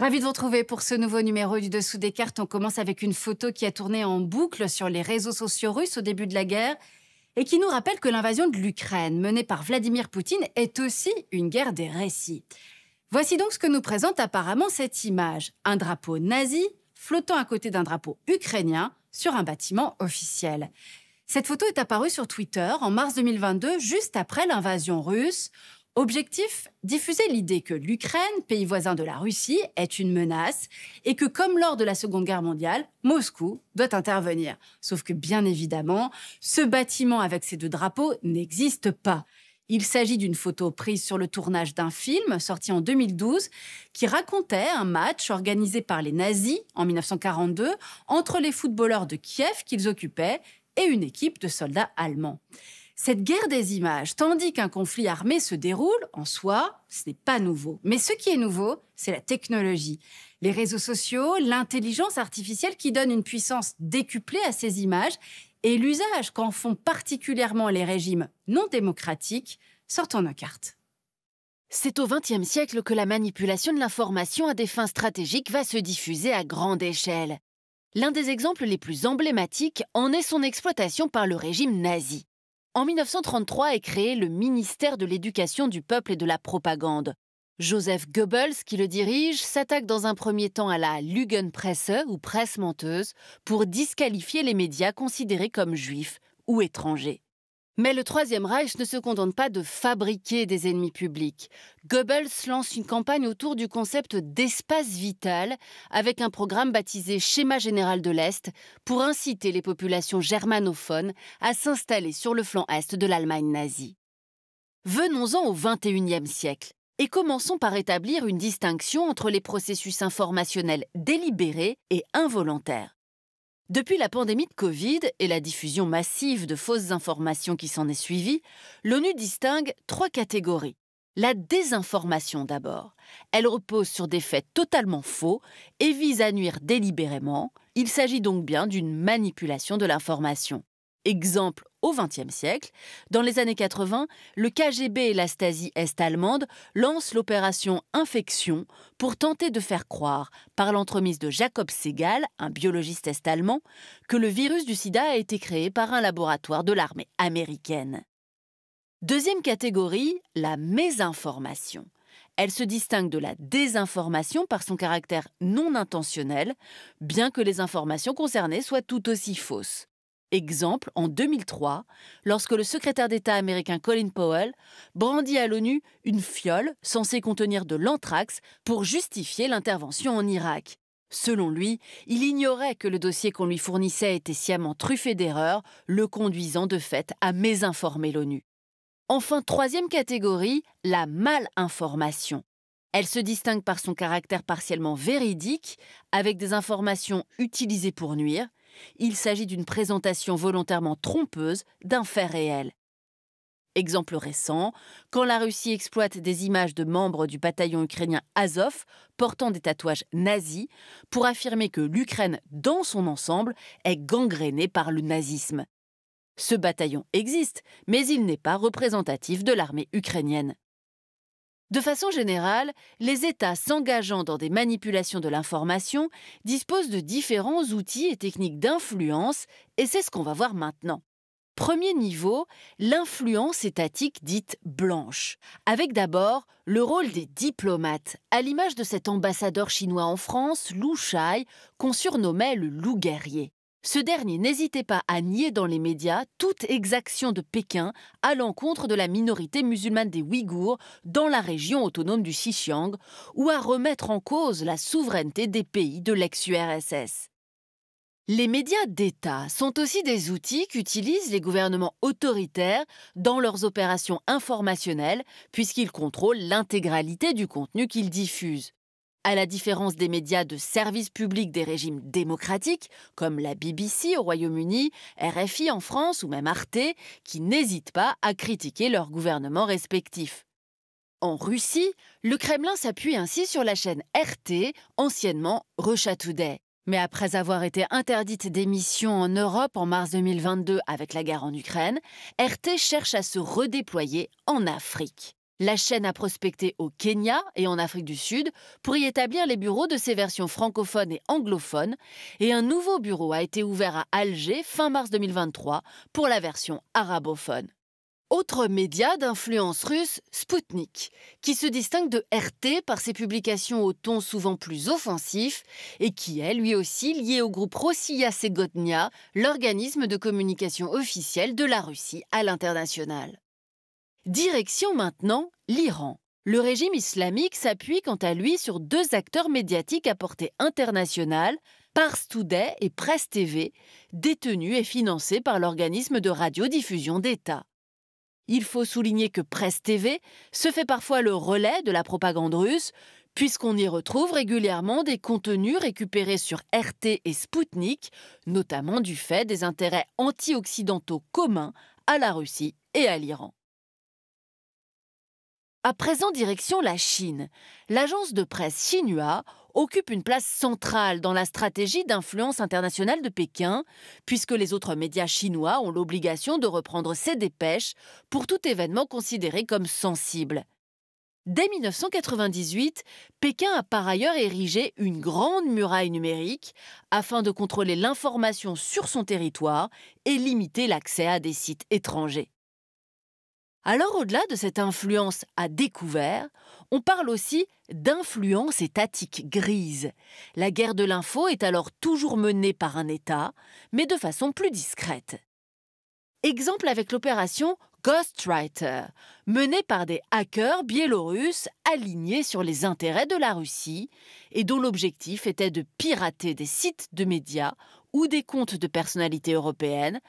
Ravi de vous retrouver pour ce nouveau numéro du Dessous des cartes. On commence avec une photo qui a tourné en boucle sur les réseaux sociaux russes au début de la guerre et qui nous rappelle que l'invasion de l'Ukraine menée par Vladimir Poutine est aussi une guerre des récits. Voici donc ce que nous présente apparemment cette image. Un drapeau nazi flottant à côté d'un drapeau ukrainien sur un bâtiment officiel. Cette photo est apparue sur Twitter en mars 2022, juste après l'invasion russe. Objectif Diffuser l'idée que l'Ukraine, pays voisin de la Russie, est une menace et que, comme lors de la Seconde Guerre mondiale, Moscou doit intervenir. Sauf que, bien évidemment, ce bâtiment avec ses deux drapeaux n'existe pas. Il s'agit d'une photo prise sur le tournage d'un film sorti en 2012 qui racontait un match organisé par les nazis en 1942 entre les footballeurs de Kiev qu'ils occupaient et une équipe de soldats allemands cette guerre des images, tandis qu'un conflit armé se déroule, en soi, ce n'est pas nouveau. Mais ce qui est nouveau, c'est la technologie. Les réseaux sociaux, l'intelligence artificielle qui donne une puissance décuplée à ces images et l'usage qu'en font particulièrement les régimes non démocratiques, en nos cartes. C'est au XXe siècle que la manipulation de l'information à des fins stratégiques va se diffuser à grande échelle. L'un des exemples les plus emblématiques en est son exploitation par le régime nazi. En 1933 est créé le ministère de l'Éducation du peuple et de la propagande. Joseph Goebbels, qui le dirige, s'attaque dans un premier temps à la Lügenpresse ou presse menteuse pour disqualifier les médias considérés comme juifs ou étrangers. Mais le Troisième Reich ne se contente pas de fabriquer des ennemis publics. Goebbels lance une campagne autour du concept d'espace vital avec un programme baptisé Schéma général de l'Est pour inciter les populations germanophones à s'installer sur le flanc Est de l'Allemagne nazie. Venons-en au XXIe siècle et commençons par établir une distinction entre les processus informationnels délibérés et involontaires. Depuis la pandémie de Covid et la diffusion massive de fausses informations qui s'en est suivie, l'ONU distingue trois catégories. La désinformation d'abord. Elle repose sur des faits totalement faux et vise à nuire délibérément. Il s'agit donc bien d'une manipulation de l'information. Exemple au XXe siècle. Dans les années 80, le KGB et la Stasi est-allemande lancent l'opération Infection pour tenter de faire croire, par l'entremise de Jacob Segal, un biologiste est-allemand, que le virus du sida a été créé par un laboratoire de l'armée américaine. Deuxième catégorie, la mésinformation. Elle se distingue de la désinformation par son caractère non intentionnel, bien que les informations concernées soient tout aussi fausses. Exemple, en 2003, lorsque le secrétaire d'État américain Colin Powell brandit à l'ONU une fiole censée contenir de l'anthrax pour justifier l'intervention en Irak. Selon lui, il ignorait que le dossier qu'on lui fournissait était sciemment truffé d'erreurs, le conduisant de fait à mésinformer l'ONU. Enfin, troisième catégorie, la malinformation. Elle se distingue par son caractère partiellement véridique, avec des informations utilisées pour nuire, il s'agit d'une présentation volontairement trompeuse d'un fait réel. Exemple récent, quand la Russie exploite des images de membres du bataillon ukrainien Azov portant des tatouages nazis pour affirmer que l'Ukraine dans son ensemble est gangrénée par le nazisme. Ce bataillon existe, mais il n'est pas représentatif de l'armée ukrainienne. De façon générale, les États s'engageant dans des manipulations de l'information disposent de différents outils et techniques d'influence, et c'est ce qu'on va voir maintenant. Premier niveau, l'influence étatique dite blanche, avec d'abord le rôle des diplomates, à l'image de cet ambassadeur chinois en France, Lou Shai, qu'on surnommait le loup guerrier. Ce dernier n'hésitait pas à nier dans les médias toute exaction de Pékin à l'encontre de la minorité musulmane des Ouïghours dans la région autonome du Xinjiang ou à remettre en cause la souveraineté des pays de l'ex-URSS. Les médias d'État sont aussi des outils qu'utilisent les gouvernements autoritaires dans leurs opérations informationnelles puisqu'ils contrôlent l'intégralité du contenu qu'ils diffusent. À la différence des médias de service public des régimes démocratiques, comme la BBC au Royaume-Uni, RFI en France ou même Arte, qui n'hésitent pas à critiquer leurs gouvernements respectifs. En Russie, le Kremlin s'appuie ainsi sur la chaîne RT, anciennement Russia Mais après avoir été interdite d'émission en Europe en mars 2022 avec la guerre en Ukraine, RT cherche à se redéployer en Afrique. La chaîne a prospecté au Kenya et en Afrique du Sud pour y établir les bureaux de ses versions francophones et anglophones, et un nouveau bureau a été ouvert à Alger fin mars 2023 pour la version arabophone. Autre média d'influence russe, Sputnik, qui se distingue de RT par ses publications au ton souvent plus offensif et qui est lui aussi lié au groupe Rossiya Segodnia, l'organisme de communication officiel de la Russie à l'international. Direction maintenant l'Iran. Le régime islamique s'appuie quant à lui sur deux acteurs médiatiques à portée internationale, Pars Today et Presse TV, détenus et financés par l'organisme de radiodiffusion d'État. Il faut souligner que Presse TV se fait parfois le relais de la propagande russe, puisqu'on y retrouve régulièrement des contenus récupérés sur RT et Spoutnik, notamment du fait des intérêts anti-occidentaux communs à la Russie et à l'Iran. À présent, direction la Chine. L'agence de presse Xinhua occupe une place centrale dans la stratégie d'influence internationale de Pékin, puisque les autres médias chinois ont l'obligation de reprendre ses dépêches pour tout événement considéré comme sensible. Dès 1998, Pékin a par ailleurs érigé une grande muraille numérique afin de contrôler l'information sur son territoire et limiter l'accès à des sites étrangers. Alors au-delà de cette influence à découvert, on parle aussi d'influence étatique grise. La guerre de l'info est alors toujours menée par un État, mais de façon plus discrète. Exemple avec l'opération Ghostwriter, menée par des hackers biélorusses alignés sur les intérêts de la Russie et dont l'objectif était de pirater des sites de médias ou des comptes de personnalités européennes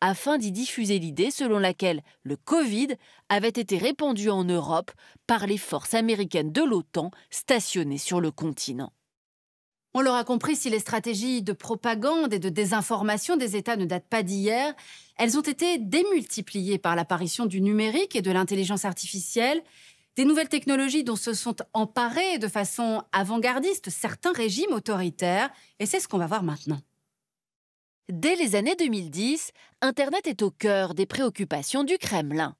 afin d'y diffuser l'idée selon laquelle le Covid avait été répandu en Europe par les forces américaines de l'OTAN stationnées sur le continent. On l'aura compris, si les stratégies de propagande et de désinformation des États ne datent pas d'hier, elles ont été démultipliées par l'apparition du numérique et de l'intelligence artificielle, des nouvelles technologies dont se sont emparés de façon avant-gardiste certains régimes autoritaires, et c'est ce qu'on va voir maintenant. Dès les années 2010, Internet est au cœur des préoccupations du Kremlin.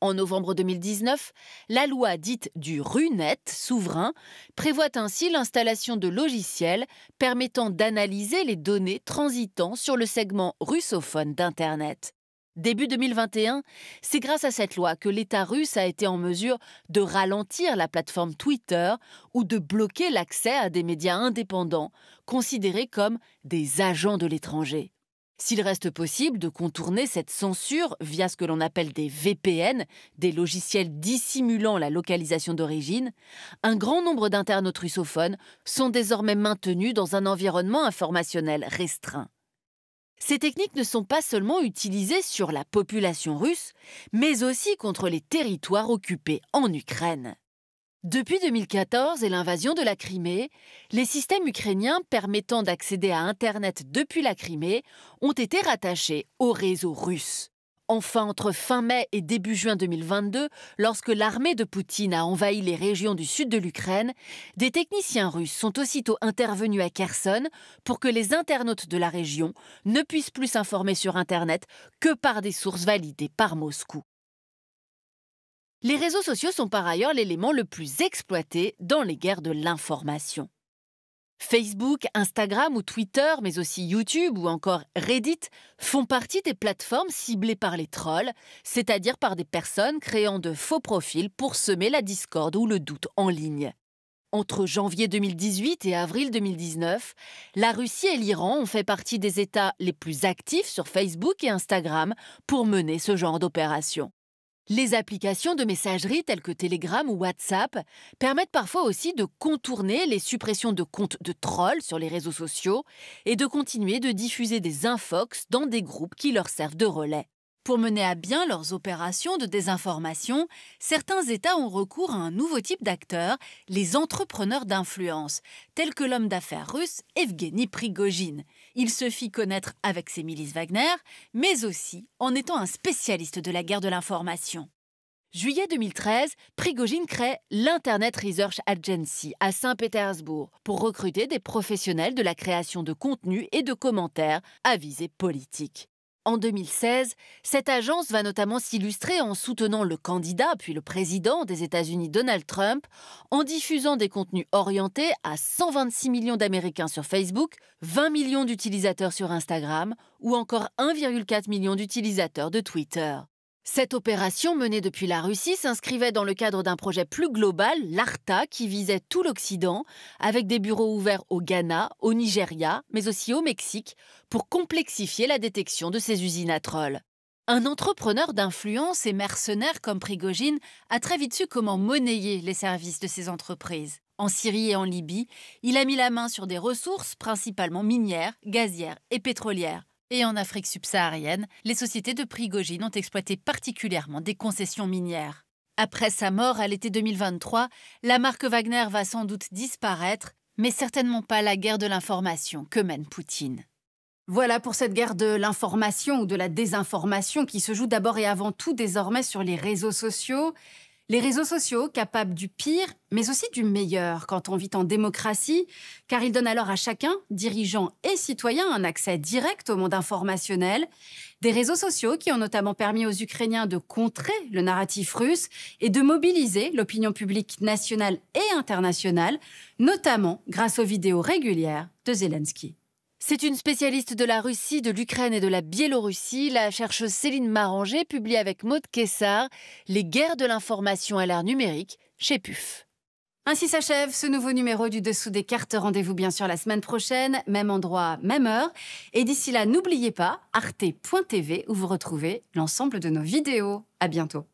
En novembre 2019, la loi dite du RUNET souverain prévoit ainsi l'installation de logiciels permettant d'analyser les données transitant sur le segment russophone d'Internet. Début 2021, c'est grâce à cette loi que l'État russe a été en mesure de ralentir la plateforme Twitter ou de bloquer l'accès à des médias indépendants considérés comme des agents de l'étranger s'il reste possible de contourner cette censure via ce que l'on appelle des VPN, des logiciels dissimulant la localisation d'origine, un grand nombre d'internautes russophones sont désormais maintenus dans un environnement informationnel restreint. Ces techniques ne sont pas seulement utilisées sur la population russe, mais aussi contre les territoires occupés en Ukraine. Depuis 2014 et l'invasion de la Crimée, les systèmes ukrainiens permettant d'accéder à Internet depuis la Crimée ont été rattachés au réseau russe. Enfin, entre fin mai et début juin 2022, lorsque l'armée de Poutine a envahi les régions du sud de l'Ukraine, des techniciens russes sont aussitôt intervenus à Kherson pour que les internautes de la région ne puissent plus s'informer sur Internet que par des sources validées par Moscou. Les réseaux sociaux sont par ailleurs l'élément le plus exploité dans les guerres de l'information. Facebook, Instagram ou Twitter, mais aussi YouTube ou encore Reddit font partie des plateformes ciblées par les trolls, c'est-à-dire par des personnes créant de faux profils pour semer la discorde ou le doute en ligne. Entre janvier 2018 et avril 2019, la Russie et l'Iran ont fait partie des États les plus actifs sur Facebook et Instagram pour mener ce genre d'opération. Les applications de messagerie telles que Telegram ou WhatsApp permettent parfois aussi de contourner les suppressions de comptes de trolls sur les réseaux sociaux et de continuer de diffuser des infox dans des groupes qui leur servent de relais. Pour mener à bien leurs opérations de désinformation, certains États ont recours à un nouveau type d'acteurs, les entrepreneurs d'influence, tels que l'homme d'affaires russe Evgeny Prigogine. Il se fit connaître avec ses milices Wagner, mais aussi en étant un spécialiste de la guerre de l'information. Juillet 2013, Prigogine crée l'Internet Research Agency à Saint-Pétersbourg pour recruter des professionnels de la création de contenus et de commentaires à visée politique. En 2016, cette agence va notamment s'illustrer en soutenant le candidat puis le président des États-Unis Donald Trump, en diffusant des contenus orientés à 126 millions d'Américains sur Facebook, 20 millions d'utilisateurs sur Instagram ou encore 1,4 million d'utilisateurs de Twitter. Cette opération menée depuis la Russie s'inscrivait dans le cadre d'un projet plus global, l'ARTA, qui visait tout l'Occident, avec des bureaux ouverts au Ghana, au Nigeria, mais aussi au Mexique, pour complexifier la détection de ces usines à trolls. Un entrepreneur d'influence et mercenaire comme Prigogine a très vite su comment monnayer les services de ces entreprises. En Syrie et en Libye, il a mis la main sur des ressources, principalement minières, gazières et pétrolières et en Afrique subsaharienne, les sociétés de Prigogine ont exploité particulièrement des concessions minières. Après sa mort à l'été 2023, la marque Wagner va sans doute disparaître, mais certainement pas la guerre de l'information que mène Poutine. Voilà pour cette guerre de l'information ou de la désinformation qui se joue d'abord et avant tout désormais sur les réseaux sociaux. Les réseaux sociaux capables du pire, mais aussi du meilleur quand on vit en démocratie, car ils donnent alors à chacun, dirigeants et citoyens, un accès direct au monde informationnel. Des réseaux sociaux qui ont notamment permis aux Ukrainiens de contrer le narratif russe et de mobiliser l'opinion publique nationale et internationale, notamment grâce aux vidéos régulières de Zelensky. C'est une spécialiste de la Russie, de l'Ukraine et de la Biélorussie. La chercheuse Céline Maranger publie avec Maude Kessar Les guerres de l'information à l'ère numérique chez PUF. Ainsi s'achève ce nouveau numéro du Dessous des cartes. Rendez-vous bien sûr la semaine prochaine, même endroit, même heure. Et d'ici là, n'oubliez pas arte.tv où vous retrouvez l'ensemble de nos vidéos. À bientôt.